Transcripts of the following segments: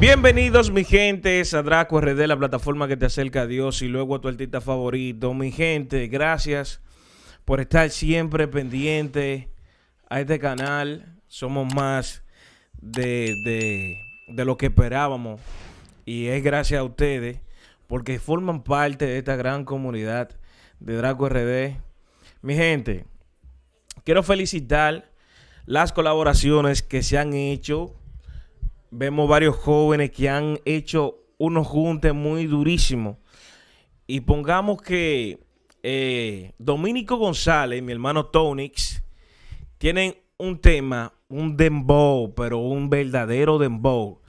Bienvenidos mi gente a Draco RD, la plataforma que te acerca a Dios y luego a tu artista favorito. Mi gente, gracias por estar siempre pendiente a este canal. Somos más de, de lo que esperábamos y es gracias a ustedes porque forman parte de esta gran comunidad de Draco RD. Mi gente, quiero felicitar las colaboraciones que se han hecho vemos varios jóvenes que han hecho unos juntes muy durísimos. Y pongamos que eh, Dominico González, mi hermano Tonix, tienen un tema, un dembow, pero un verdadero dembow,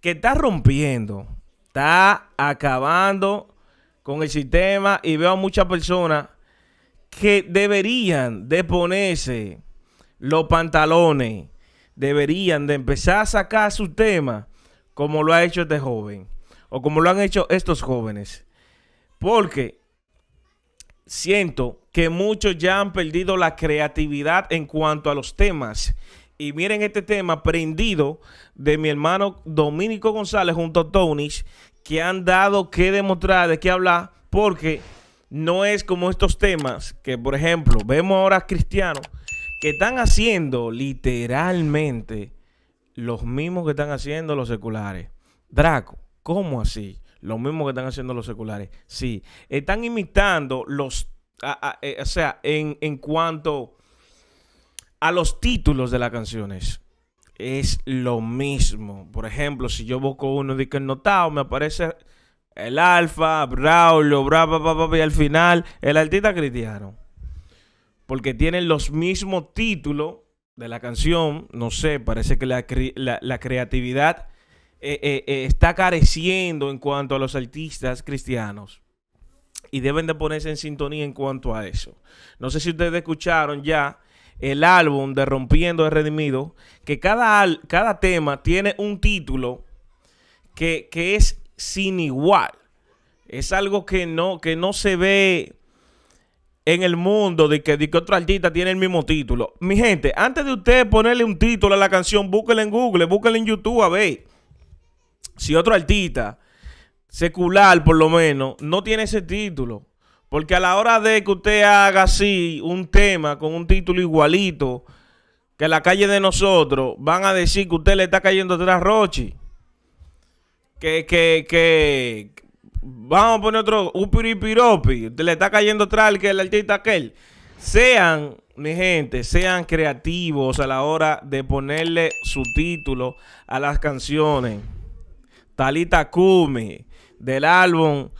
que está rompiendo, está acabando con el sistema y veo a muchas personas que deberían de ponerse los pantalones deberían de empezar a sacar su tema como lo ha hecho este joven o como lo han hecho estos jóvenes. Porque siento que muchos ya han perdido la creatividad en cuanto a los temas. Y miren este tema prendido de mi hermano Dominico González junto a Tony que han dado que demostrar, de qué hablar, porque no es como estos temas que, por ejemplo, vemos ahora a Cristiano que están haciendo literalmente los mismos que están haciendo los seculares. Draco, ¿cómo así? Los mismos que están haciendo los seculares. Sí, están imitando los... Eh, o sea, en, cuanto a los títulos de las canciones es lo mismo. Por ejemplo, si yo busco uno de que notado, me aparece el Alfa, Braulio, bra, pa pa y al final el artista cristiano porque tienen los mismos títulos de la canción. No sé, parece que la, creatividad eh, eh, eh, está careciendo en cuanto a los artistas cristianos. Y deben de ponerse en sintonía en cuanto a eso. No sé si ustedes escucharon ya el álbum de Rompiendo de Redimido, que cada, cada tema tiene un título que, es sin igual. Es algo que no, que no se ve en el mundo de que, de otro artista tiene el mismo título. Mi gente, antes de usted ponerle un título a la canción, búsquela en Google, búsquela en YouTube, a ver. Si otro artista, secular por lo menos, no tiene ese título. Porque a la hora de que usted haga así un tema con un título igualito que la calle de nosotros, van a decir que usted le está cayendo atrás Rochi. Que, que, que, vamos a poner otro upiripiropi, le está cayendo atrás que el artista aquel. Sean, mi gente, sean creativos a la hora de ponerle su título a las canciones. Talita Kumi, del álbum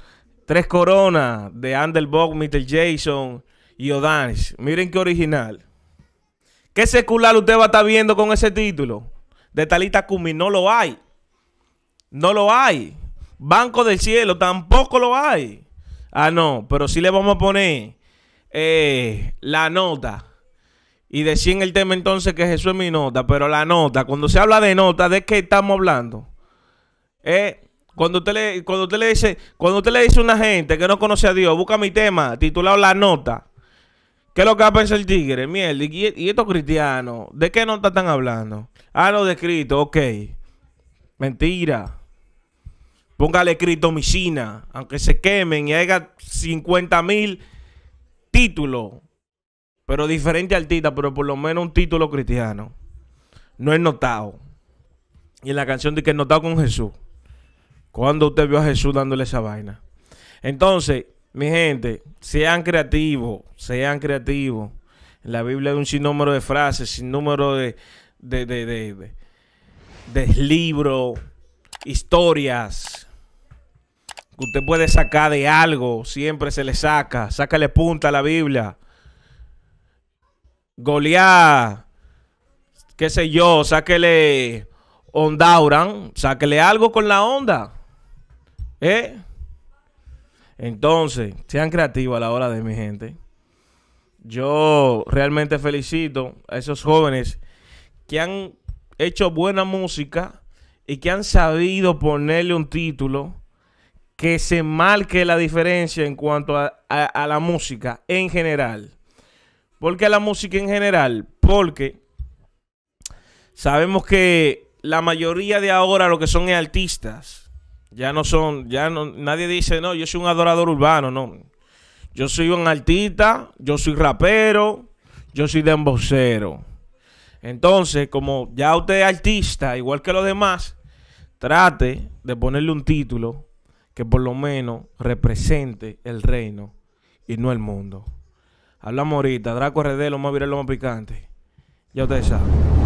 Tres Coronas, de Underbog, Mr. Jason y Odanish Miren qué original. ¿Qué secular usted va a estar viendo con ese título? De Talita Kumi, no lo hay. No lo hay. Banco del Cielo, tampoco lo hay. Ah, no, pero sí le vamos a poner eh, la nota. Y decía en el tema entonces que Jesús es mi nota, pero la nota, cuando se habla de nota, ¿de qué estamos hablando? Eh, cuando usted, le, cuando usted le dice, cuando usted le dice a una gente que no conoce a Dios, busca mi tema, titulado La Nota. ¿Qué es lo que ha pensado el tigre? Mierda, y, estos cristianos, ¿de qué nota están hablando? Ah, lo de Cristo, ok. Mentira. Póngale misina aunque se quemen y haga 50 mil títulos, pero diferente artista, pero por lo menos un título cristiano. No es notado. Y en la canción dice que es notado con Jesús. Cuando usted vio a Jesús dándole esa vaina. Entonces, mi gente, sean creativos, sean creativos. En la Biblia hay un sinnúmero de frases, sinnúmero de, de, de, de libros, historias, que usted puede sacar de algo, siempre se le saca. Sácale punta a la Biblia. Goliat, qué sé yo, sáquele Ondauran, sáquele algo con la onda. ¿Eh? Entonces, sean creativos a la hora de mi gente. Yo realmente felicito a esos jóvenes que han hecho buena música y que han sabido ponerle un título que se marque la diferencia en cuanto a, la música en general. ¿Por qué la música en general? Porque sabemos que la mayoría de ahora lo que son artistas. Ya no son, ya no, nadie dice, no, yo soy un adorador urbano, no. Yo soy un artista, yo soy rapero, yo soy de dembocero. Entonces, como ya usted es artista, igual que los demás, trate de ponerle un título que por lo menos represente el reino y no el mundo. Hablamos ahorita, Draco RD, lo más viral, lo más picante. Ya ustedes saben.